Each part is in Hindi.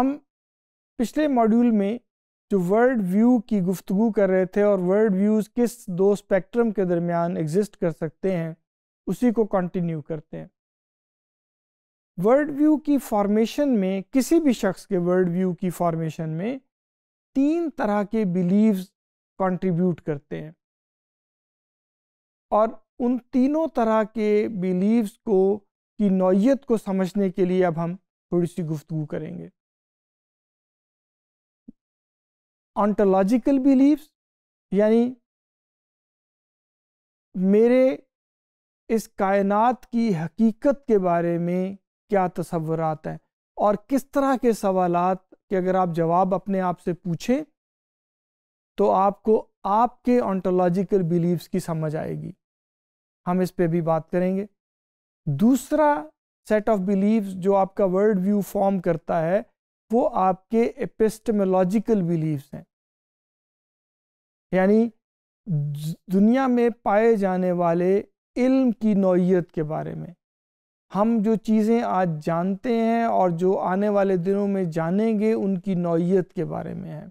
हम पिछले मॉड्यूल में जो वर्ल्ड व्यू की गुफ्तु कर रहे थे और वर्ड व्यूज़ किस दो स्पेक्ट्रम के दरमियान एग्जिस्ट कर सकते हैं उसी को कंटिन्यू करते हैं वर्ल्ड व्यू की फॉर्मेशन में किसी भी शख्स के वर्ड व्यू की फॉर्मेशन में तीन तरह के बिलीव्स कंट्रीब्यूट करते हैं और उन तीनों तरह के बिलीव्स को की नौीयत को समझने के लिए अब हम थोड़ी सी गुफ्तु करेंगे ऑन्टोलॉजिकल बिलीव्स यानी मेरे इस कायनात की हकीकत के बारे में क्या तस्वरत हैं और किस तरह के सवालात के अगर आप जवाब अपने आप से पूछें तो आपको आपके ऑन्टोलॉजिकल बिलीव्स की समझ आएगी हम इस पर भी बात करेंगे दूसरा सेट ऑफ बिलीव्स जो आपका वर्ल्ड व्यू फॉर्म करता है वो आपके एपिस्टमोलॉजिकल बिलीव्स हैं यानी दुनिया में पाए जाने वाले इल्म की नौीयत के बारे में हम जो चीज़ें आज जानते हैं और जो आने वाले दिनों में जानेंगे उनकी नौीयत के बारे में है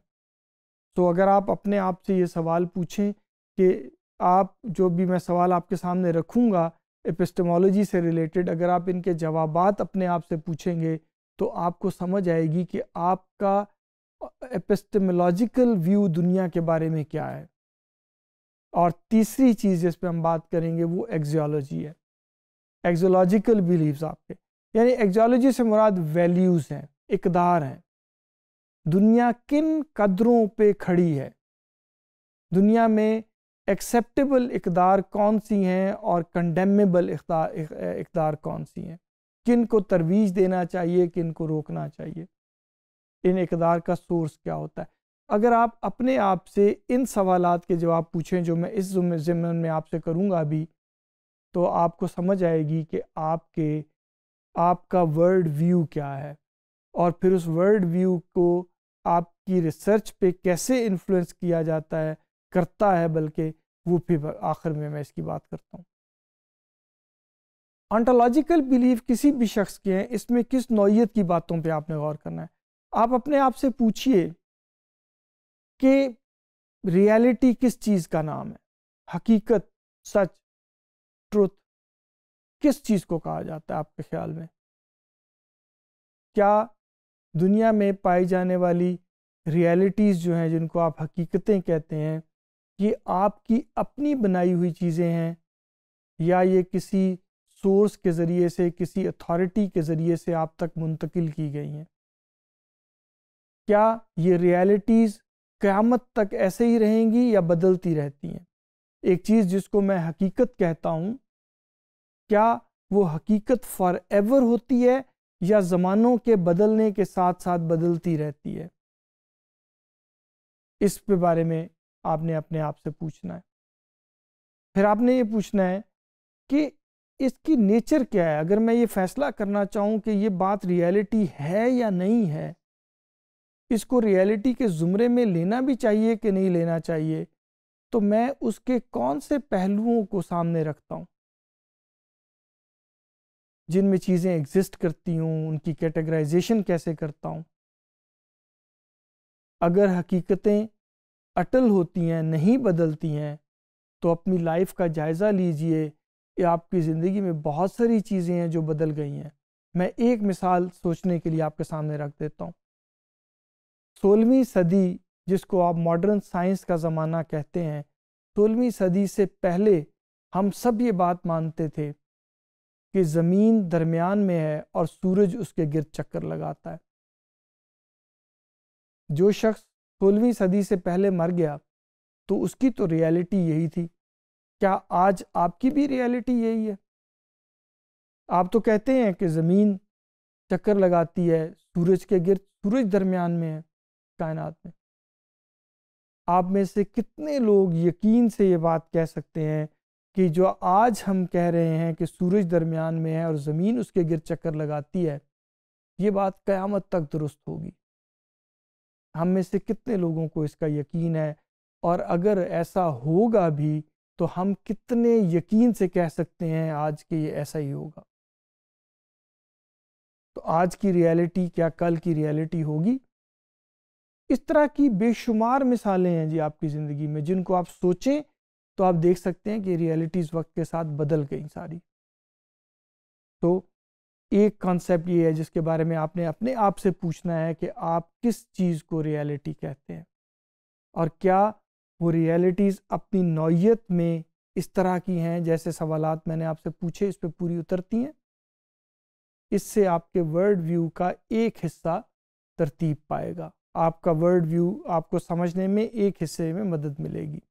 तो अगर आप अपने आप से ये सवाल पूछें कि आप जो भी मैं सवाल आपके सामने रखूँगा एपिस्टमोलॉजी से रिलेटेड अगर आप इनके जवाब अपने आप से पूछेंगे तो आपको समझ आएगी कि आपका एपिस्टेमोलॉजिकल व्यू दुनिया के बारे में क्या है और तीसरी चीज़ जिस पर हम बात करेंगे वो एक्जियोलॉजी है एक्जोलॉजिकल बिलीव्स आपके यानी एक्जोलॉजी से मुराद वैल्यूज़ हैं इकदार हैं दुनिया किन कदरों पे खड़ी है दुनिया में एक्सेप्टेबल इकदार कौन सी हैं और कंडेमेबल इकदार कौन सी हैं किन को तरवीज देना चाहिए किन को रोकना चाहिए इन इकदार का सोर्स क्या होता है अगर आप अपने आप से इन सवाल के जवाब पूछें जो मैं इस ज़मन में आपसे करूँगा अभी तो आपको समझ आएगी कि आपके आपका वर्ल्ड व्यू क्या है और फिर उस वर्ल्ड व्यू को आपकी रिसर्च पे कैसे इन्फ्लुएंस किया जाता है करता है बल्कि वो फिर आखिर में मैं इसकी बात करता हूँ ऑन्टोलॉजिकल बिलीव किसी भी शख्स के हैं इसमें किस नौीयत की बातों पे आपने गौर करना है आप अपने आप से पूछिए कि रियलिटी किस चीज़ का नाम है हकीकत सच ट्रुथ किस चीज़ को कहा जाता है आपके ख्याल में क्या दुनिया में पाई जाने वाली रियलिटीज़ जो हैं जिनको आप हकीकतें कहते हैं ये आपकी अपनी बनाई हुई चीज़ें हैं या ये किसी सोर्स के ज़रिए से किसी अथॉरिटी के ज़रिए से आप तक मुंतकिल की गई हैं क्या ये रियलिटीज़ क़्यामत तक ऐसे ही रहेंगी या बदलती रहती हैं एक चीज़ जिसको मैं हकीकत कहता हूँ क्या वो हकीकत फॉर एवर होती है या ज़मानों के बदलने के साथ साथ बदलती रहती है इस पे बारे में आपने अपने आप से पूछना है फिर आपने ये पूछना है कि इसकी नेचर क्या है अगर मैं ये फैसला करना चाहूँ कि ये बात रियलिटी है या नहीं है इसको रियलिटी के ज़ुमरे में लेना भी चाहिए कि नहीं लेना चाहिए तो मैं उसके कौन से पहलुओं को सामने रखता हूँ जिनमें चीज़ें एग्जिस्ट करती हूँ उनकी कैटेगराइजेशन कैसे करता हूँ अगर हकीकतें अटल होती हैं नहीं बदलती हैं तो अपनी लाइफ का जायज़ा लीजिए ये आपकी ज़िंदगी में बहुत सारी चीज़ें हैं जो बदल गई हैं मैं एक मिसाल सोचने के लिए आपके सामने रख देता हूँ सोलहवीं सदी जिसको आप मॉडर्न साइंस का ज़माना कहते हैं सोलहवीं सदी से पहले हम सब ये बात मानते थे कि ज़मीन दरमियान में है और सूरज उसके गिर चक्कर लगाता है जो शख्स सोलहवीं सदी से पहले मर गया तो उसकी तो रियलिटी यही थी क्या आज आपकी भी रियलिटी यही है आप तो कहते हैं कि ज़मीन चक्कर लगाती है सूरज के गिर सूरज दरमियान में है कायनात में आप में से कितने लोग यकीन से ये बात कह सकते हैं कि जो आज हम कह रहे हैं कि सूरज दरमियान में है और ज़मीन उसके गिर चक्कर लगाती है ये बात क़यामत तक दुरुस्त होगी हम में से कितने लोगों को इसका यकीन है और अगर ऐसा होगा भी तो हम कितने यकीन से कह सकते हैं आज कि ये ऐसा ही होगा तो आज की रियलिटी क्या कल की रियलिटी होगी इस तरह की बेशुमार मिसालें हैं जी आपकी ज़िंदगी में जिनको आप सोचें तो आप देख सकते हैं कि रियलिटी इस वक्त के साथ बदल गई सारी तो एक कॉन्सेप्ट ये है जिसके बारे में आपने अपने आप से पूछना है कि आप किस चीज़ को रियलिटी कहते हैं और क्या वो रियलिटीज़ अपनी नौीयत में इस तरह की हैं जैसे सवालात मैंने आपसे पूछे इस पर पूरी उतरती हैं इससे आपके वर्ड व्यू का एक हिस्सा तरतीब पाएगा आपका वर्ड व्यू आपको समझने में एक हिस्से में मदद मिलेगी